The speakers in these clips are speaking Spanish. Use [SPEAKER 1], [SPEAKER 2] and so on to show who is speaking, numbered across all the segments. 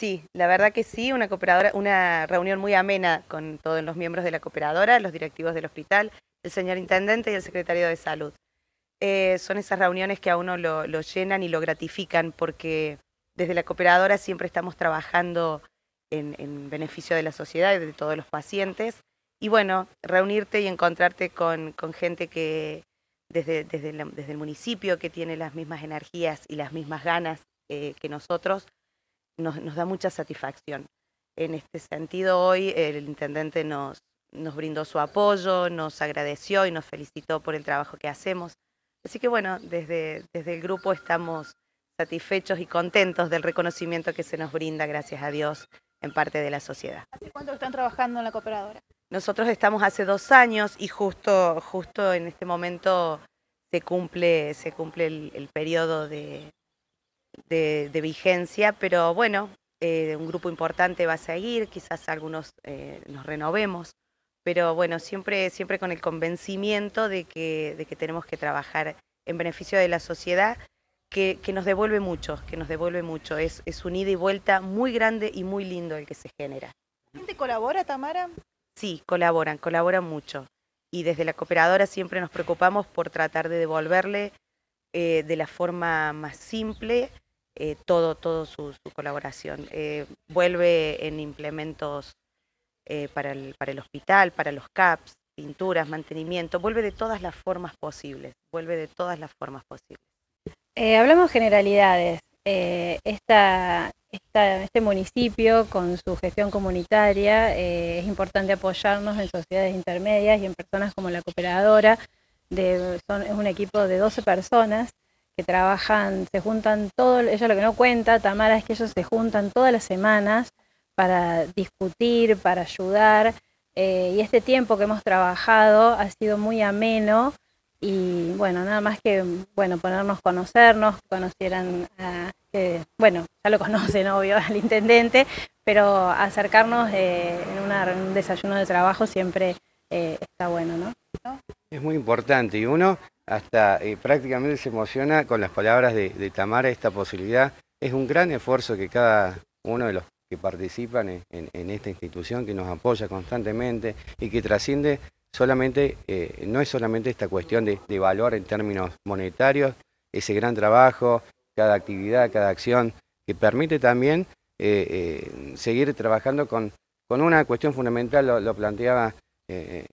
[SPEAKER 1] Sí, la verdad que sí, una cooperadora, una reunión muy amena con todos los miembros de la cooperadora, los directivos del hospital, el señor intendente y el secretario de salud. Eh, son esas reuniones que a uno lo, llenan y lo gratifican porque desde la cooperadora siempre estamos trabajando en, beneficio de la sociedad y de todos los pacientes. Y bueno, reunirte y encontrarte con, gente que desde, el municipio que tiene las mismas energías y las mismas ganas eh, que nosotros nos, da mucha satisfacción. En este sentido, hoy el intendente nos, nos brindó su apoyo, nos agradeció y nos felicitó por el trabajo que hacemos. Así que bueno, desde, desde el grupo estamos satisfechos y contentos del reconocimiento que se nos brinda, gracias a Dios, en parte de la sociedad. ¿Hace
[SPEAKER 2] cuánto están trabajando en la cooperadora?
[SPEAKER 1] Nosotros estamos hace dos años y justo, justo en este momento se cumple, se cumple el periodo de, de, vigencia, pero bueno, eh, un grupo importante va a seguir, quizás algunos eh, nos renovemos, pero bueno, siempre, siempre con el convencimiento de que, tenemos que trabajar en beneficio de la sociedad, que, nos devuelve mucho, que nos devuelve mucho. Es, es un ida y vuelta muy grande y muy lindo el que se genera. ¿La gente colabora, Tamara? Sí, colaboran, colaboran mucho. Y desde la cooperadora siempre nos preocupamos por tratar de devolverle eh, de la forma más simple eh, todo, todo su, colaboración. Eh, vuelve en implementos eh, para, el, hospital, para los CAPS, pinturas, mantenimiento, vuelve de todas las formas posibles, vuelve de todas las formas posibles.
[SPEAKER 2] hablamos generalidades. este municipio con su gestión comunitaria es importante apoyarnos en sociedades intermedias y en personas como la cooperadora. son, es un equipo de 12 personas trabajan, se juntan todo, ella lo que no cuenta, Tamara, es que ellos se juntan todas las semanas para discutir, para ayudar. Eh, y este tiempo que hemos trabajado ha sido muy ameno y bueno, nada más que bueno, ponernos conocernos, conocieran bueno, ya lo conocen obvio al intendente, pero acercarnos eh, en, un desayuno de trabajo siempre eh, está bueno, ¿no?
[SPEAKER 3] Es muy importante y uno hasta eh, prácticamente se emociona con las palabras de, Tamara esta posibilidad. Es un gran esfuerzo que cada uno de los que participan en, esta institución, que nos apoya constantemente y que trasciende solamente, eh, no es solamente esta cuestión de, valor en términos monetarios, ese gran trabajo, cada actividad, cada acción, que permite también eh, seguir trabajando con, una cuestión fundamental, lo, lo planteaba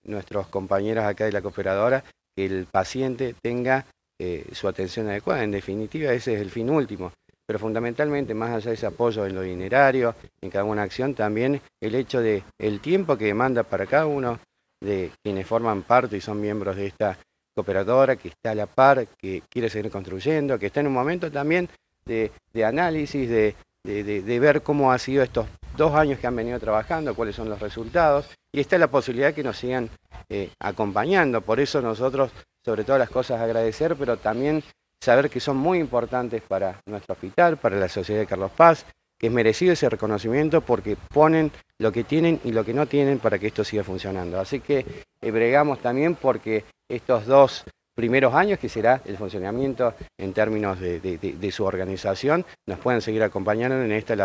[SPEAKER 3] nuestros compañeros acá de la cooperadora, el paciente tenga eh, su atención adecuada. En definitiva, ese es el fin último. Pero fundamentalmente, más allá de ese apoyo en lo dinerario, en cada una acción, también el hecho de el tiempo que demanda para cada uno de quienes forman parte y son miembros de esta cooperadora, que está a la par, que quiere seguir construyendo, que está en un momento también de, análisis, de, de, ver cómo ha sido estos dos años que han venido trabajando, cuáles son los resultados, y es la posibilidad que nos sigan eh, acompañando. Por eso nosotros, sobre todas las cosas, agradecer, pero también saber que son muy importantes para nuestro hospital, para la sociedad de Carlos Paz, que es merecido ese reconocimiento porque ponen lo que tienen y lo que no tienen para que esto siga funcionando. Así que eh, bregamos también porque estos dos primeros años, que será el funcionamiento en términos de, su organización, nos puedan seguir acompañando en esta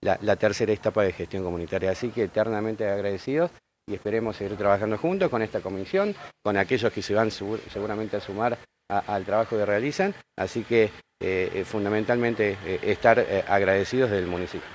[SPEAKER 3] la tercera etapa de gestión comunitaria. Así que eternamente agradecidos y esperemos seguir trabajando juntos con esta comisión, con aquellos que se van seguramente a sumar al trabajo que realizan. Así que eh, eh, fundamentalmente eh, estar agradecidos del municipio.